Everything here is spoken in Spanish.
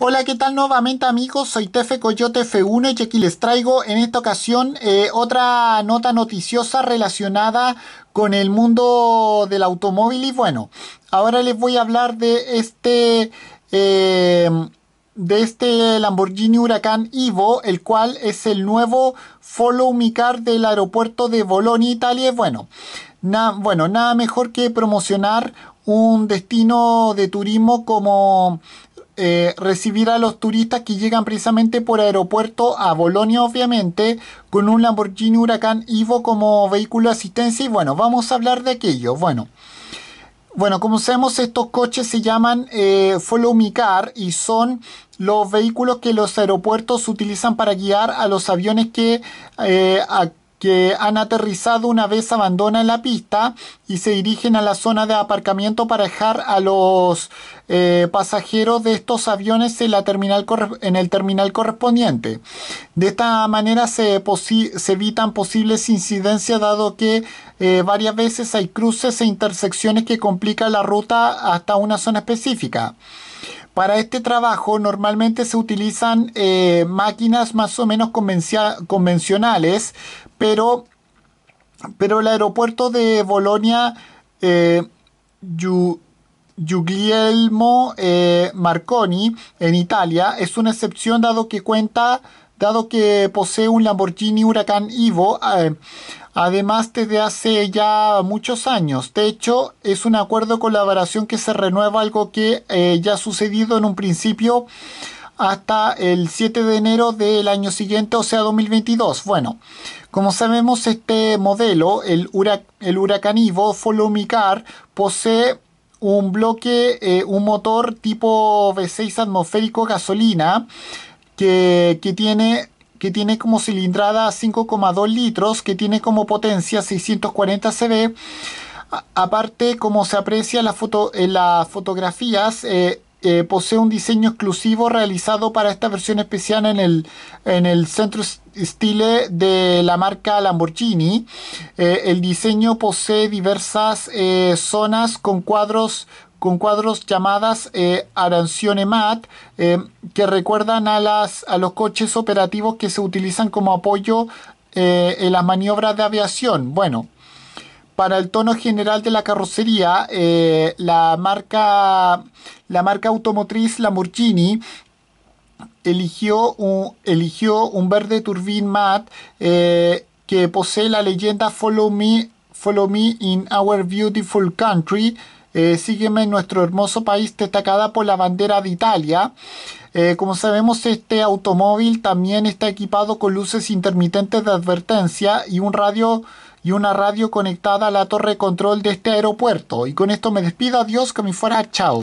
Hola, ¿qué tal nuevamente amigos? Soy Tefe Coyote F1 y aquí les traigo en esta ocasión eh, otra nota noticiosa relacionada con el mundo del automóvil. Y bueno, ahora les voy a hablar de este... Em, de este Lamborghini Huracán Ivo, el cual es el nuevo follow me car del aeropuerto de Bolonia, Italia. Bueno, bueno, nada mejor que promocionar un destino de turismo como eh, recibir a los turistas que llegan precisamente por aeropuerto a Bolonia, obviamente, con un Lamborghini Huracán Ivo como vehículo de asistencia. Y bueno, vamos a hablar de aquello. Bueno. Bueno, como sabemos, estos coches se llaman Follow Me Car y son los vehículos que los aeropuertos utilizan para guiar a los aviones que eh, que han aterrizado una vez abandonan la pista y se dirigen a la zona de aparcamiento para dejar a los eh, pasajeros de estos aviones en, la terminal en, el terminal correspondiente. De esta manera se, evitan posibles incidencias dado que eh, varias veces hay cruces e intersecciones que complican la ruta hasta una zona específica. Para este trabajo normalmente se utilizan eh, máquinas más o menos convencionales pero, pero el aeropuerto de Bolonia, eh, Giuglielmo eh, Marconi, en Italia, es una excepción dado que cuenta dado que posee un Lamborghini Huracán Ivo, eh, además desde hace ya muchos años. De hecho, es un acuerdo de colaboración que se renueva, algo que ya ha sucedido en un principio hasta el 7 de enero del año siguiente, o sea 2022. Bueno, como sabemos este modelo, el, el Huracán posee un bloque, eh, un motor tipo V6 atmosférico gasolina que, tiene que tiene como cilindrada 5,2 litros, que tiene como potencia 640 CV. aparte, como se aprecia en, la foto en las fotografías, eh, eh, posee un diseño exclusivo realizado para esta versión especial en el, en el centro Stile de la marca Lamborghini. Eh, el diseño posee diversas eh, zonas con cuadros con cuadros llamadas Arancione Mat, que recuerdan a, a los coches operativos que se utilizan como apoyo en las maniobras de aviación. Bueno, para el tono general de la carrocería, eh, la, marca, la marca automotriz Lamborghini eligió un, eligió un verde turbín matte eh, que posee la leyenda Follow Me, Follow Me in Our Beautiful Country. Eh, sígueme en nuestro hermoso país destacada por la bandera de Italia. como sabemos, este automóvil también está equipado con luces intermitentes de advertencia y un radio y una radio conectada a la torre control de este aeropuerto. Y con esto me despido, adiós, que me fuera, chao.